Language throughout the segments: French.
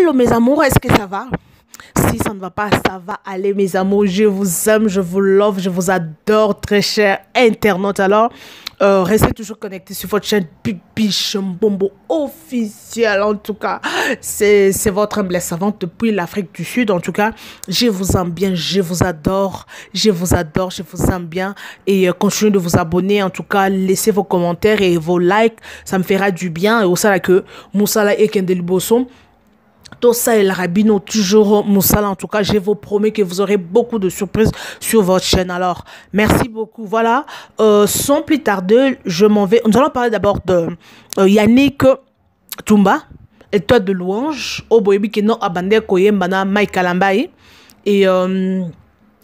Allô mes amours, est-ce que ça va Si ça ne va pas, ça va aller mes amours. Je vous aime, je vous love, je vous adore très cher internaute Alors, euh, restez toujours connectés sur votre chaîne Pipiche Bombo officielle en tout cas. C'est votre humble savante depuis l'Afrique du Sud en tout cas. Je vous aime bien, je vous adore, je vous adore, je vous aime bien. Et euh, continuez de vous abonner en tout cas, laissez vos commentaires et vos likes, ça me fera du bien. Et au que Moussala et Kendel tout ça et le toujours Moussala. En tout cas, je vous promets que vous aurez beaucoup de surprises sur votre chaîne. Alors, merci beaucoup. Voilà, euh, sans plus tarder, je m'en vais. Nous allons parler d'abord de euh, Yannick Tumba, étoile de louange, au Boébi Keno Koyemba Koyembana, Mike Kalambaye. Et. Euh,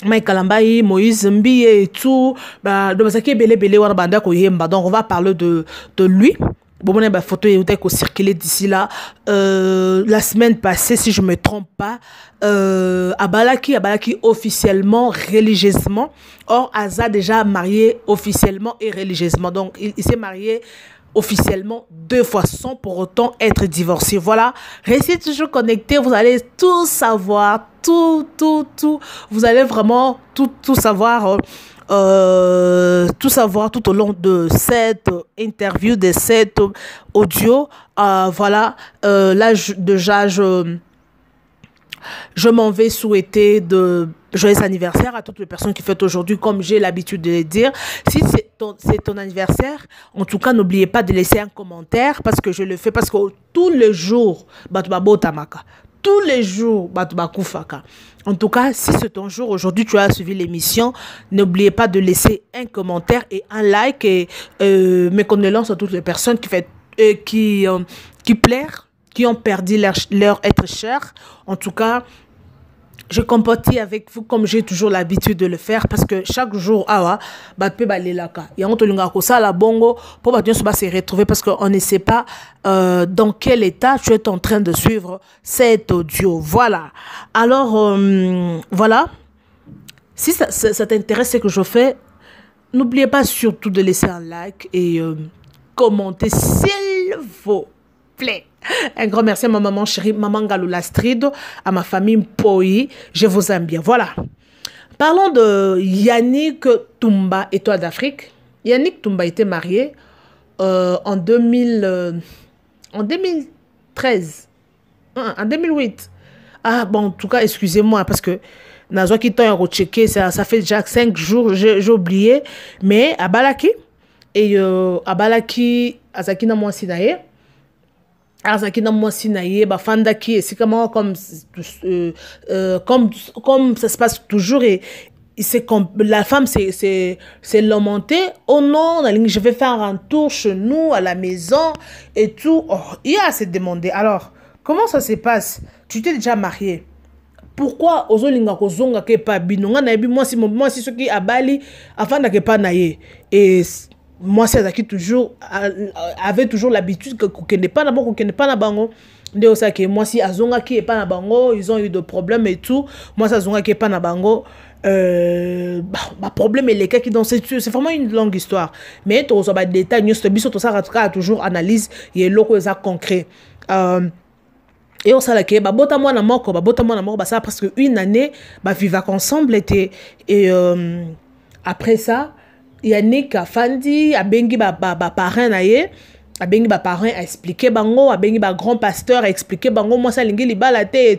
Mike Kalambaye, Moïse Mbiye et tout, bah, donc on va parler de, de lui. Bon, la bah, photo est circulé d'ici là. Euh, la semaine passée, si je me trompe pas, euh, Abalaki, Abalaki officiellement, religieusement. Or, Aza déjà marié officiellement et religieusement. Donc, il, s'est marié officiellement deux fois sans pour autant être divorcé. Voilà, restez toujours connectés, vous allez tout savoir, tout, tout, tout. Vous allez vraiment tout, tout savoir. Euh, euh, tout savoir tout au long de cette interview, de cette audio. Euh, voilà, euh, là déjà je, m'en vais souhaiter de joyeux anniversaire à toutes les personnes qui fêtent aujourd'hui, comme j'ai l'habitude de le dire. Si c'est ton, ton anniversaire, en tout cas, n'oubliez pas de laisser un commentaire parce que je le fais parce que tout les tamaka tous les jours en tout cas, si c'est ton jour aujourd'hui, tu as suivi l'émission, n'oubliez pas de laisser un commentaire et un like et euh, mes condoléances à toutes les personnes qui fait, euh, qui euh, qui plairent, qui ont perdu leur, leur être cher. En tout cas, je comporte avec vous comme j'ai toujours l'habitude de le faire parce que chaque jour awa ah bah, bongo bah, retrouver parce qu'on ne sait pas euh, dans quel état tu es en train de suivre cet audio voilà alors euh, voilà si ça, t'intéresse ce que je fais n'oubliez pas surtout de laisser un like et euh, commenter s'il faut un grand merci à ma maman chérie, maman Galula à ma famille Mpoi. Je vous aime bien. Voilà. Parlons de Yannick Toumba, étoile d'Afrique. Yannick Toumba était marié euh, en, 2000, euh, en 2013. Hein, en 2008. Ah, bon, en tout cas, excusez-moi, parce que nazwa qui ça, fait déjà 5 jours j'ai oublié mais balaki et à euh, balaki à Zakina azalaki na mwasi na ye bafandaki esika moko comme euh, euh, comme comme ça se passe toujours et c'est la femme c'est c'est au nom Oh non, je vais faire un tour chez nous, à la maison et tout. Oh, il y a à se demander. Alors, comment ça se passe Tu t'es déjà marié. Pourquoi ko zonga ke pa binonga na bi moi si moi si ce qui abali afanda ke pa pas ye. Et moi mwasi qui toujours euh, avait toujours l'habitude que qu'on n'est kokende epai na n'est pas epai na bango nde osalaki ye qui azongaki pas là bas hein, ils ont eu de problèmes et tout moi ça mwasi azongaki epai na bango hein, euh, cas bah, bah, qui dans c'est c'est vraiment une longue histoire mais tokozwa badétail nyonso biso ça kaka toujours analyse ya eloko ça concret euh, et on s'est dit, bah, bota moi na moko, bota moi na moko, parce que une année, bah vivre ensemble était et euh, après ça, yannick afandi abengi baparrain na ye parrain a expliqué bango abengi grand pasteur a expliqué bango mwasi alingi libala te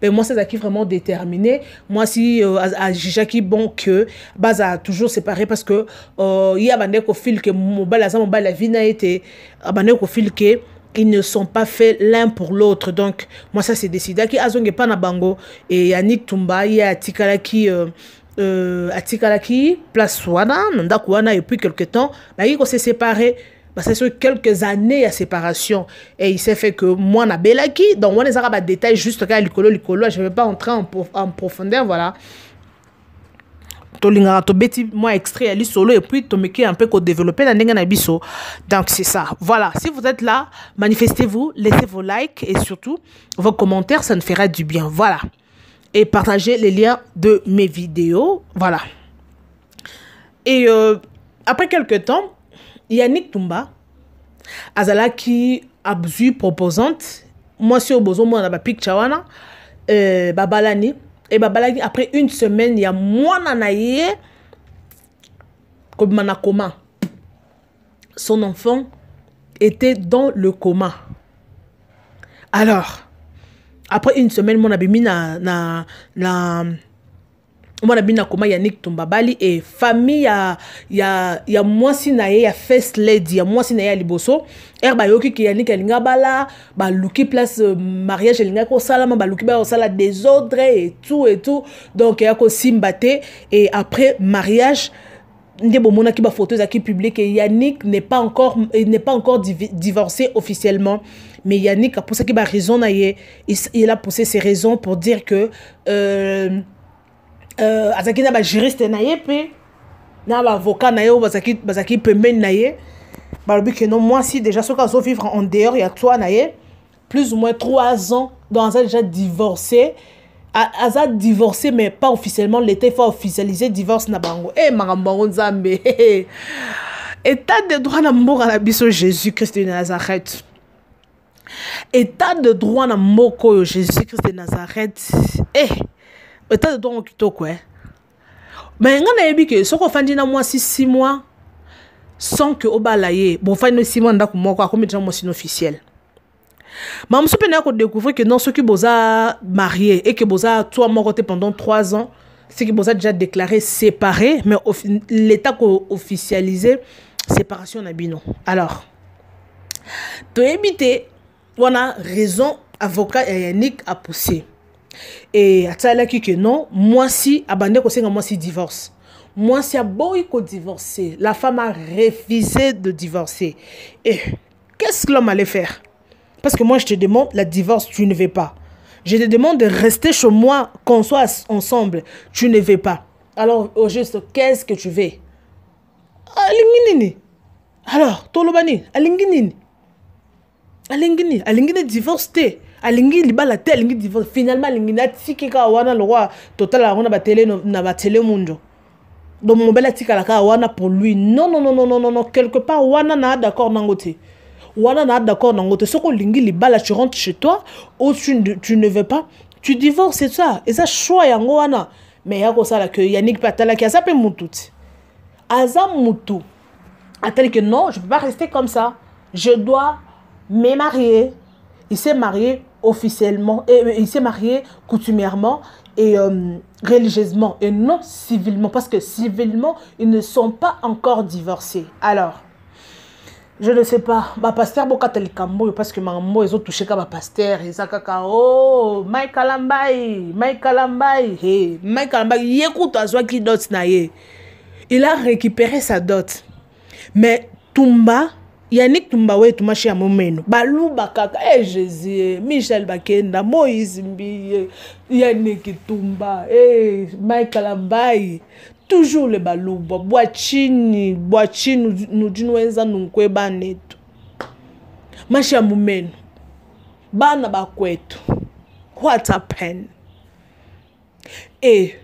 mais moi ça azalaki vraiment déterminé si euh, ajijaki bon que bah, a toujours séparé parce que euh, ye abandaki que ke mobali aza mobali ya vie na été te ko kofile ke ils ne sont pas faits l'un pour l'autre. Donc, moi, ça, c'est décidé. Qui a pas na bango. Et Yannick Tumba, il y a euh, euh, Tikalaki, place wana na ndako et puis quelque temps bah, séparé. Bah, c'est sur quelques années à séparation et il s'est fait que moi na Belaki. donc wana ezaka détails juste kaka est colo, je vais pas entrer en, prof, en profondeur voilà tolingaka tobeti moi extrait lui solo et puis est un peu kodéveloppe na ndenge na biso donc c'est ça voilà si vous êtes là manifestez-vous laissez vos likes et surtout vos commentaires ça nous fera du bien voilà et partager les liens de mes vidéos. Voilà. Et euh, après quelques temps, Yannick Tumba, Azalaki abzu proposante, moi si au besoin moi na pas chawana, babalani, et babalani après une semaine, il y a moi comme Son enfant était dans le coma. Alors, après une semaine mon abimi na na na mwana bino akoma Yannick tumbabali et famille ya, ya, ya si na ye ya first lady ya si na ya liboso ere bayokiki yanik alinga ya bala baluki place euh, mariage elinga ko kosalama baluki ba sala désordre et tout. donc eya kosimba et et après mariage nde bomonaki bafoto ezalaki publike yannick n'est pas encore, n'est pas encore divorcé officiellement mais Yannick a posé que bah raison na ye il a posé ses raisons pour dire que euh euh azaki na ba juriste na ye pe na ba avocat na ye ou bazaki bazaki pembeni na ye balobi que non moi si déjà soki azovivre en dehors ya toi na ye plus ou moins trois ans donc aza déjà divorcé aza divorcé mais pas officiellement l'état il faut officialiser divorce na bango e eh, makambo yango nzambe état de droit na mboka na biso jésus christ de nazareth état de droit na moko jésus christ de nazareth eh, état de droit de kitoko quoi eh. mais me ngai que ke soko fandi na 6 6 mois sans que obala bon bofandi fait 6 mois na moko que non qui boza marié et que boza toi moko pendant 3 ans que boza déjà déclaré séparé mais l'état officialisé séparation na bino alors to éviter a raison avocat eh, poussé yannick Et à qui que non moi si, abandi moi si divorce Moi si boy qu'au divorce. la femme a refusé de divorcer et qu'est-ce que l'homme allait faire parce que moi je te demande la divorce tu ne veux pas je te demande de rester chez moi qu'on soit ensemble tu ne veux pas alors au juste qu'est-ce que tu veux alors alors tolobani alingi alingi nini alingi ne divorce te alingi libala te alingi divorce finalement alingi nde atiki ka wana lokwa totala yango na batele na batele mundo donc mobali la ka wana pour lui non non non non non non quelque part wana n'a d'accord n'angote. wana n'a d'accord n'angote. te soki libala tu rentres chez toi ou tu, tu ne veux pas tu divorces ça Et ça choix yango wana mais ya kosala ke yanik mpe atalaki aza mpe mutu ti aza mutu atali ke non je peux pas rester comme ça je dois mais marié. Il s'est marié officiellement, et, euh, euh, il s'est marié coutumièrement et euh, religieusement et non civilement, parce que civilement, ils ne sont pas encore divorcés. Alors, je ne sais pas, ma pasteur bokatelikambo, parce que maman, ils ont touché comme ma pasteur, ils ont kaka, oh, Mike Alambaye, Mike Alambaye, hey, Mike Alambaye, écoute, qui dot Il a récupéré sa dot. Mais Tumba, yanik tumbawe etumaki ya momeno balubakaka e eh, jésus eh, michel bakenda moïse mbiye yaniki tumba e eh, michael ambai toujours le baluba bwachini bwachini nudini wenza nunkue banetu mashi ya momeno bana bakwetu what appen e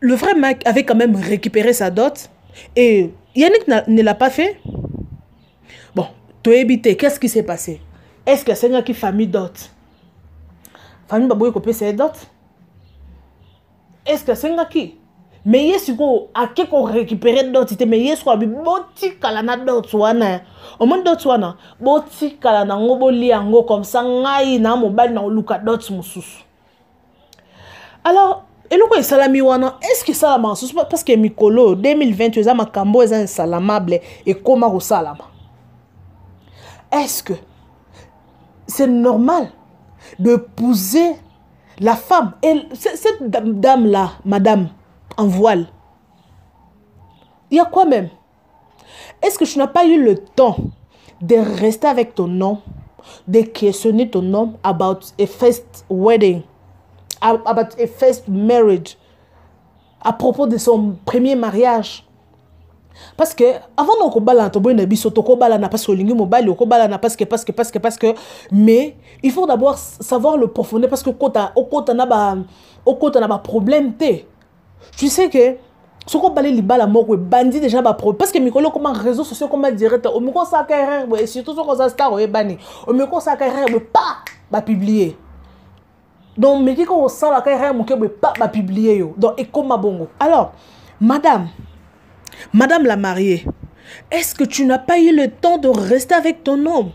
le vrai mike avait quand même récupéré sa dot et yannick ne l'a pas fait toyebi te qu'est ce qui s'est passé est ce que asengaki famille dot famille baboyi kopesa ye dot est ce que asengaki me ye sikoyo ake korécupere dot te me ye sikoyo abi botikala na dot wana omoni dot wana botikala nango bolia yango comme ça ngai na mobali na koluka dot mosusu alors eloko esalami wana estce esalamaka susu parce que mikolo 2020 eza makambo eza insalamable ekóma kosalama est-ce que c'est normal de pousser la femme Et cette dame-là, madame, en voile, il y a quoi même Est-ce que tu n'as pas eu le temps de rester avec ton nom, de questionner ton homme about a first wedding, about a first marriage, à propos de son premier mariage parce que avant na kobalana boy na biso na parce que olingi mobali na parce que parce que parce que parce que mais il faut d'abord savoir le profonde parce que au kota na ba kota na problème te tu sais que soki obali libala moko ebandi déjà baproblème parce que mikolo comment réseau sociaux okoma direct omiki osaka erreur boye surtout soki oza star oyebani omiki osaka erreur pas pa publier donc omeki kokosalaka erreur moke pas pa publier yo donc ekoma bongo alors madame Madame la mariée, est-ce que tu n'as pas eu le temps de rester avec ton homme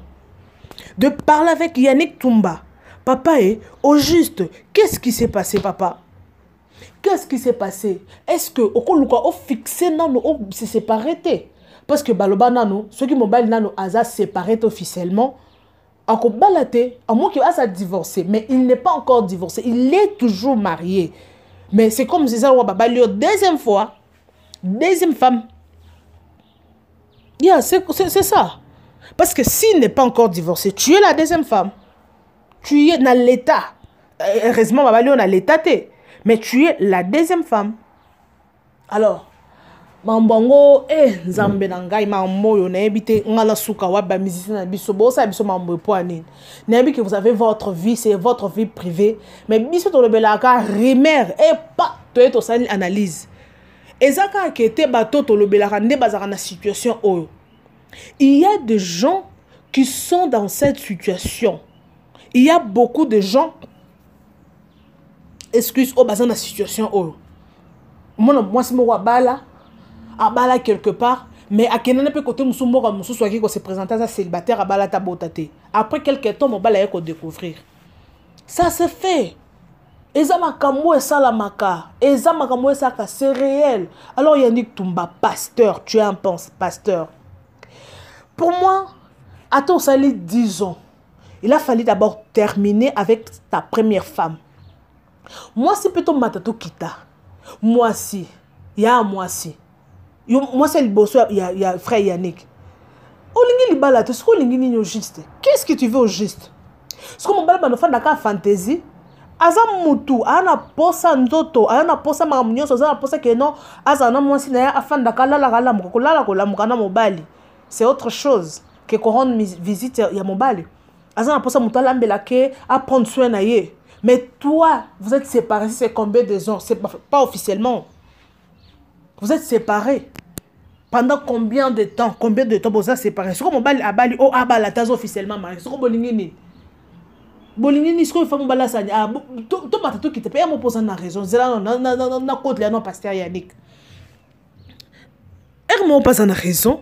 De parler avec Yannick Toumba Papa, est au juste, qu'est-ce qui s'est passé, papa Qu'est-ce qui s'est passé Est-ce que au o fixé non, on s'est séparé Parce que baloba ceux qui mobile nano aza séparé officiellement, ako balaté, à moins asa divorcé, mais il n'est pas encore divorcé, il est toujours marié. Mais c'est comme si ça la deuxième fois deuxième femme. Yeah, c'est ça. Parce que s'il n'est pas encore divorcé, tu es la deuxième femme. Tu es dans l'état. Euh, heureusement, on a l'état, mais tu es la deuxième femme. Alors, mambongo e nzambe Nangai, ngai mambo Ngala nayebi te nga nasuka wa bamizisi na biso bosala biso mambo epo ya nini que vous avez votre vie c'est votre vie privée mais biso tolobelaka rumeur epa eh, toye tosali analyse eza kaka ete bato tolobelaka nde bazalaka na situation oyo il y a des gens qui sont dans cette situation il y a beaucoup de gens excuse oyo baza na situation oyo mwana mwasi moko abala abala quelque part mais akendani mpe kote mosusu moko ya mosusu akei kose présente aza célibataire abala ata bota te après quelque temps mobali aye kodécouvrir ça se fait eza makambo esalamaka eza makambo esalaka c'est réel alors yannick m'as pasteur tu en penses pasteur pour moi ata sali 10 ans il a fallu d'abord terminer avec ta première femme Moi, moi, mpe tomata moi si. ya mwasi mwasi ya Il ya, ya frère yannick olingi libala te soki olingi nini au juste qu'est ce que tu veux au juste soki mobala banofandaka fantasy aza mutu aza na posa nzoto aza na posa makambo nyonso aza na posa keno azala na mwasi na ye afandaka alalaka alamuka kolala kolamuka na mobali c'est autre chose que korendre visite ya mobali aza na posa mutu lambela ke prendre soin na ye mais toi vous êtes séparés, c'est combien de ans c'est pas officiellement vous êtes séparés pendant combien de temps combien de temps boza séparé soko mobali abali o oh, abala tazo officiellement mari soko bolingi nini bolingi nini sikoyo famu balasani ah, tobata tokita mpe ya moposa na raison zela na kote ya no paster yanik ere mopasa na raison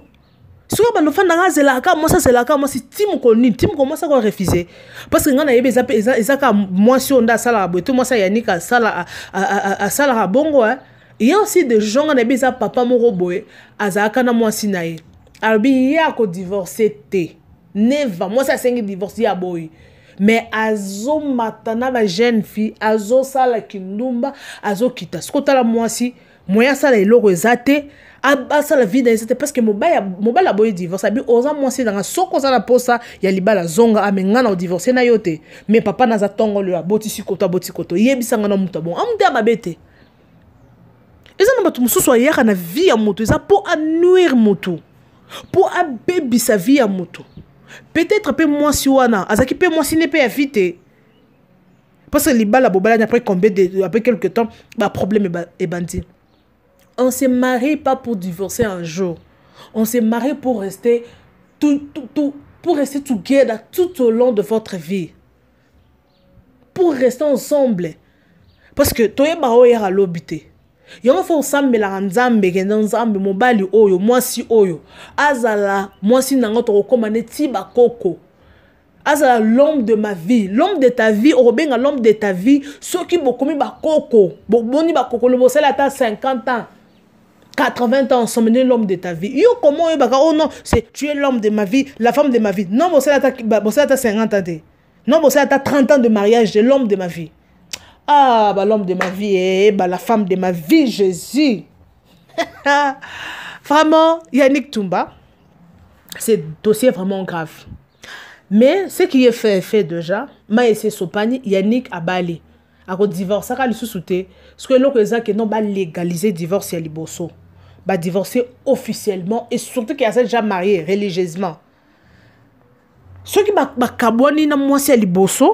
soki bando fandanga azelaka mwasi azelaka mwasi ti mokolo nini ti mokolo ça qu'on refuse parce que moi si ngai nayebi moi ça mwasi oyo ça asalaka a to mwasi ayanik il bongo a aussi des gens ngai nayebi eza papa moko boye azalaka na mwasi na ye alobi ye akodivorce te neva moi ça c'est un divorce a boy me azomata na bajeune fille azosala kindumba azokita soki otala mwasi moya asala eloko eza te asala vide eza te parceke mobali aboye divorce abi oza mwasi nanga soki oza na mposa ya libala zonga ame ngai na odivorce na yo te me papa naza ntongo lelo abotisi koto abotisi koto yebisanga na moto abongo amutu ya mabe te eza na bato mosusu ayaka na vie ya moto eza mpo anuire motu mpo abebisa vie ya moto peut-être a, si wana qu'il peut moi si n'est pas vi parce que la bobalani après combien de après quelques temps problème est ebandi on se marie pas pour divorcer un jour on se marie pour rester tout, tout, tout, pour rester together tout au long de votre vie pour rester ensemble parce que toyeba oyo yara à l'obité yango fo osambelaka nzambe kenda nzambe mobali oyo mwasi oyo azala mwasi nango tokokóma neti bakoko azala l'homme de ma vie l'homme de ta vie okobenga l'homme de ta vie soki bokomi bakoko boboni bakoko bosali ata 50 ans 80 ans sommener l'homme de ta vie yo comment oyo baka oh non c'est tu es l'homme de ma vie la femme de ma vie non bosali ata 50 ans non bosali ata 30 ans de mariage de l'homme de ma vie ah bah l'homme de ma vie et eh, bah la femme de ma vie Jésus vraiment Yannick Toumba c'est dossier vraiment grave mais ce qui est fait est fait déjà maese sopani Yannick abali akodivorce aka lisusu te soki eloko eza ke non balégaliser divorce ya liboso badivorce officiellement et surtout ke aza déjà marié religieusement soki bakabwani na mwasi ya liboso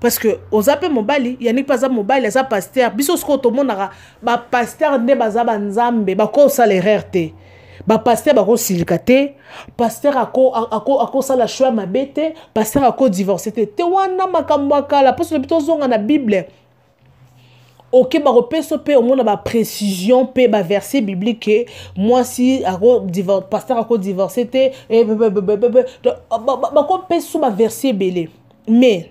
parceke oza mpe mobali yanik mpe aza mobali aza paster biso sikoyo tomonaka bapaster nde baza banzambe bakosala erreur te bapaster bakosilika te paster akosala shwa mabe te paster akodivorce te te wana makambo ya kala mposo tobi tozonga na bible oke bakopesa mpe omona baprécision mpe baverset biblique mwasi paster akodivorce te eh, bakopesa so baverset ebele mais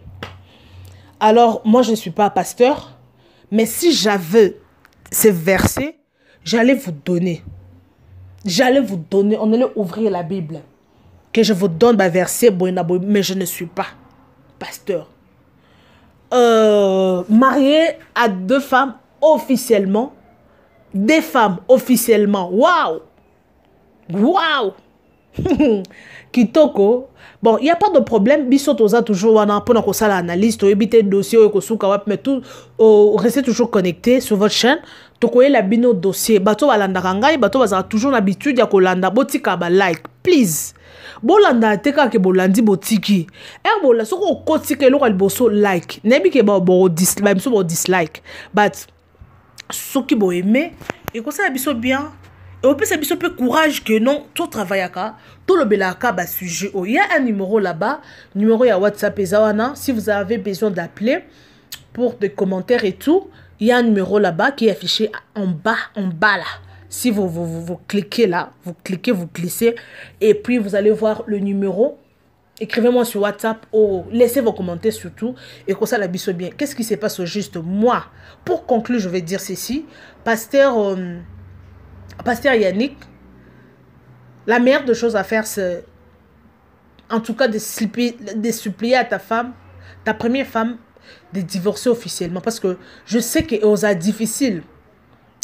Alors, moi, je ne suis pas pasteur, mais si j'avais ces versets, j'allais vous donner. J'allais vous donner, on allait ouvrir la Bible. Que je vous donne ma verset, mais je ne suis pas pasteur. Euh, marié à deux femmes officiellement. Des femmes officiellement. Waouh! Waouh! kitoko bon il n'y a pas de problème biso toza toujours wana mpona kosala analyse l'analyste te dossier oyo ekosuka mais tout o restez toujours connecté sur votre chaîne la bino dossier bato balandaka ngai bato bazala toujours l'habitude bitude landa kolanda botika like please bolanda te kaka bolandi botiki r la soki okotika eloko al boso like Nebi ke bo dislike but soki et ekosala biso bien opesa un peu courage que non tout tout travail, le totravaillaka bah, sujet. Oh, il y a un numéro là-bas numéro à whatsapp et Zawana. si vous avez besoin d'appeler pour des commentaires et tout il y a un numéro là-bas qui est affiché en bas en bas là si vous, vous, vous, cliquez là vous cliquez vous glissez et puis vous allez voir le numéro écrivez-moi sur WhatsApp ou oh, laissez vos commentaires surtout et que ça bien. Qu'est-ce qui se passe au juste moi Pour conclure, je vais dire ceci. Pasteur euh, Pasteur Yannick, la meilleure des choses à faire, c'est en tout cas de supplier, à ta femme, ta première femme, de divorcer officiellement. Parce que je sais que est difficile.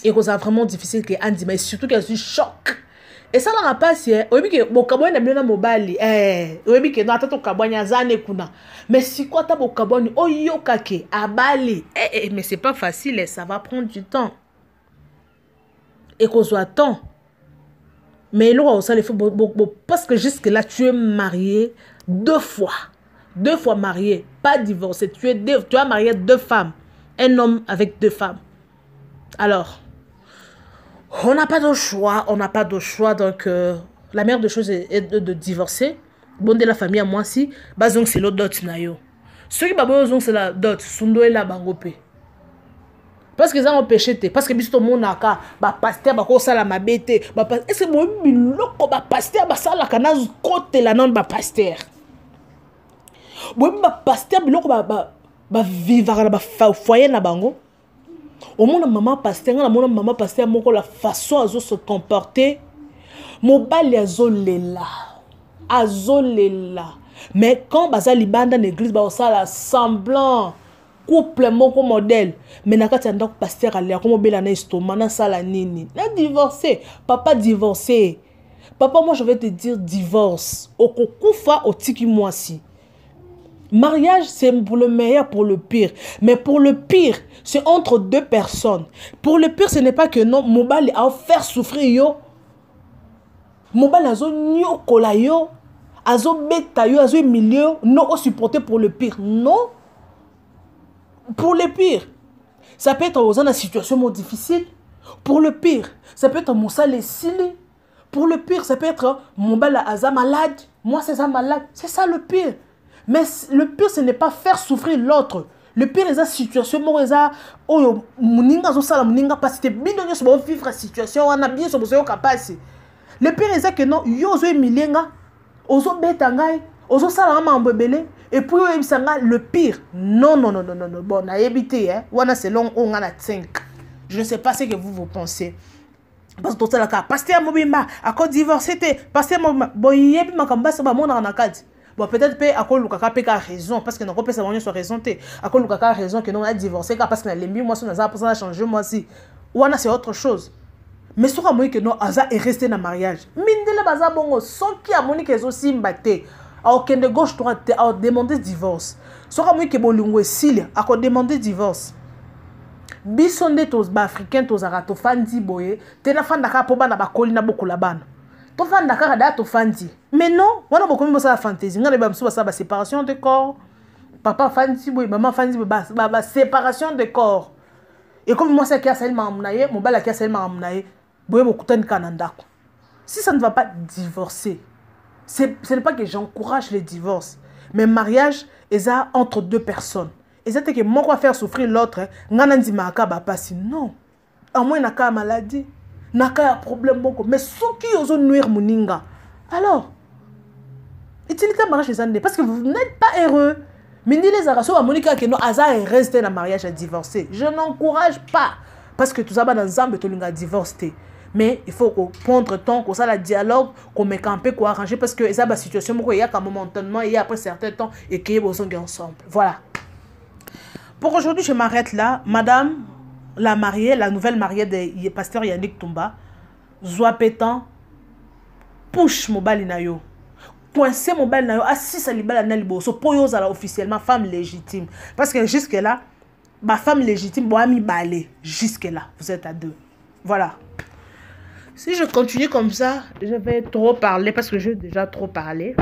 Et va vraiment difficile que Andy, mais surtout qu'elle suis choc. Et ça, la hein, que mon est bokabwani na bino na mobali eh que non attends ton okabwani za ne kuna mais si sikoy ata bokabwani oyokake oh, abali eh, eh, mais c'est pas facile hein, ça va prendre du temps et qu'on soit temps mais aussi les fait parce que jusque là tu es marié deux fois deux fois marié pas divorcé tu es deux, tu as marié deux femmes un homme avec deux femmes alors on n'a pas de choix on n'a pas de choix donc euh, la meilleure des choses est, de, divorcer bon de la famille à moi si c'est l'autre dot na besoin c'est la dot et la parceke eza ngo péché te parceke biso tomonaka bapaster bakosala mabe te ese boye biloko bapaster basalaka nakotela nano bapaster boyebi bapaster biloko bavivaka na bafoyer na bango omona mama paster nga namona mama paster moko la façon azose comporter mobali azolela azolela mais quand baza libanda na église bakosala semblant couple moko modèle mais na kati ya pasteur aller comme komobela na estoma sala nini na divorce papa divorce papa moi je vais te dire divorce okokufa otiki si Mariage, c'est pour le meilleur, pour le pire. Mais pour le pire, c'est entre deux personnes. Pour le pire, ce n'est pas que non, Mobile a faire souffrir yo. Mobile a zo nyokola yo. A zo beta yo, a zo milieu. Non, supporter pour le pire. Non pour le pire. Ça peut être aux une situation difficile. Pour le pire, ça peut être mon les Sili. Pour le pire, ça peut être mon bel Aza malade. Moi, c'est ça malade. C'est ça le pire. Mais le pire, ce n'est pas faire souffrir l'autre. Le pire, c'est la situation où au oh, muninga zo sala muninga pas que bino nyo so vivre la situation a bien so capable. Le pire c'est que non yo zo milinga au beta ngai ozo sala mambo puis oyo yebisa va le pire non non non non non bon a évité hein wana selon oyo nga na think je ne sais pas ce que vous vous pensez parce que tosalaka paster mobimba ako divorce te paster mobimba ma makambo basi bamonaka na kati bon peut-être mpe akolukaka kaka a raison parce que nakopesa soit nyonso raison te kaka raison on ndongo divorcé car parce que nalembi mwasi naza mposa moi aussi wana c'est autre chose mais soki amoyi que non aza ereste dans mariage mindele baza bongo soki amoni ke aussi te akokende gauche droite te akodemande divorce soki amoyike bolingo esili akodemande divorce biso nde baafricain tozalaka tofandi boye te nafandaka mpo bana bakoli nabokola bana tofanda kaka da tofandi mais non wana bokomi bosala fantaisie ngai na yeba mosusu basala baséparation de corps papa afandi boye mama afandi boye baséparation de corps ekomi mwasi aki asali makambo na ye mobali aki asali makambo na ye boye bokutani kaka na ndako si ça ne va pas divorcer ce n'est pas que j'encourage les divorces, mais mariage est entre deux personnes. Et c'est que moi, quoi faire souffrir l'autre, hein. bah, non. À moins naka maladie, naka problème beaucoup. Mais ce qui osent nuire moninga, alors, utilité mariage les années, parce que vous n'êtes pas heureux. ni les arasso à Monica que non, Aza est resté dans mariage à divorcer. Je n'encourage pas, parce que tout ça va dans un divorcé mais il faut prendre prendre temps la dialogue qu'on campé qu'on arrange, parce que ça, bah, situation il y a qu'un y momentannement et après certain temps et qui bozongi ensemble voilà pour aujourd'hui je m'arrête là madame la mariée la nouvelle mariée de pasteur yannick tumba zwa push mon pushe coincer assis na libala liboso officiellement femme légitime parce que jusque là ma femme légitime suis balé jusque là vous êtes à deux voilà si je continue comme ça, je vais trop parler parce que j'ai déjà trop parlé.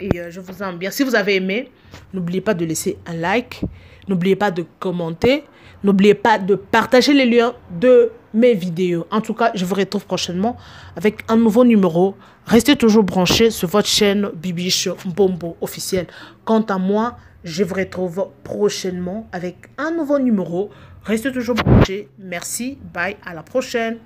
Et euh, je vous aime bien. Si vous avez aimé, n'oubliez pas de laisser un like. N'oubliez pas de commenter. N'oubliez pas de partager les liens de mes vidéos. En tout cas, je vous retrouve prochainement avec un nouveau numéro. Restez toujours branchés sur votre chaîne Bibiche BOMBO officielle. Quant à moi, je vous retrouve prochainement avec un nouveau numéro. Restez toujours branchés. Merci. Bye. À la prochaine.